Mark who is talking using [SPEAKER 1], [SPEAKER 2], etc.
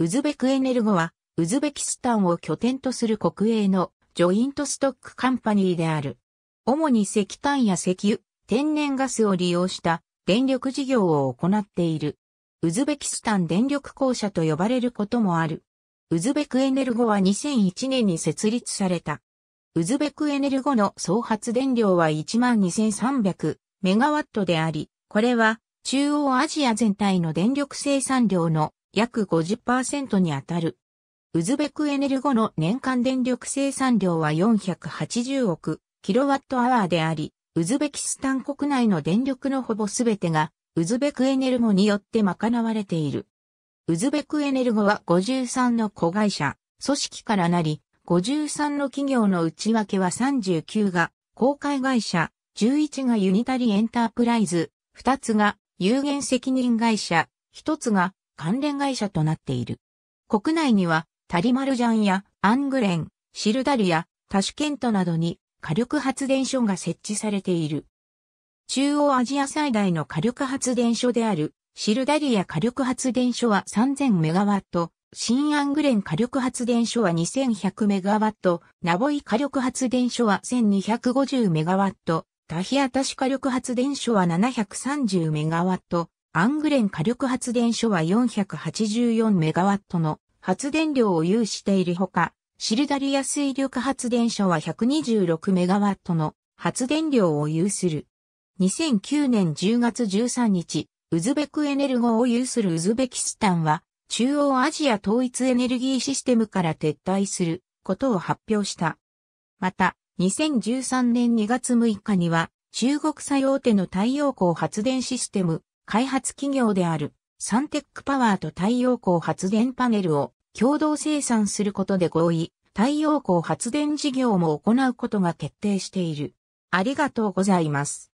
[SPEAKER 1] ウズベクエネルゴは、ウズベキスタンを拠点とする国営のジョイントストックカンパニーである。主に石炭や石油、天然ガスを利用した電力事業を行っている。ウズベキスタン電力公社と呼ばれることもある。ウズベクエネルゴは2001年に設立された。ウズベクエネルゴの総発電量は12,300メガワットであり、これは中央アジア全体の電力生産量の約50%にあたる。ウズベクエネルゴの年間電力生産量は480億キロワットアワーであり、ウズベキスタン国内の電力のほぼすべてがウズベクエネルゴによって賄われている。ウズベクエネルゴは53の子会社、組織からなり、53の企業の内訳は39が公開会社、11がユニタリエンタープライズ、2つが有限責任会社、1つが関連会社となっている。国内には、タリマルジャンやアングレン、シルダリやタシュケントなどに火力発電所が設置されている。中央アジア最大の火力発電所であるシルダリア火力発電所は3 0 0 0ット、新アングレン火力発電所は2 1 0 0ット、ナボイ火力発電所は1 2 5 0ット、タヒアタシ火力発電所は7 3 0ット、アングレン火力発電所は484メガワットの発電量を有しているほか、シルダリア水力発電所は126メガワットの発電量を有する。2009年10月13日、ウズベクエネルゴを有するウズベキスタンは、中央アジア統一エネルギーシステムから撤退することを発表した。また、2013年2月6日には、中国最大手の太陽光発電システム、開発企業であるサンテックパワーと太陽光発電パネルを共同生産することで合意、太陽光発電事業も行うことが決定している。ありがとうございます。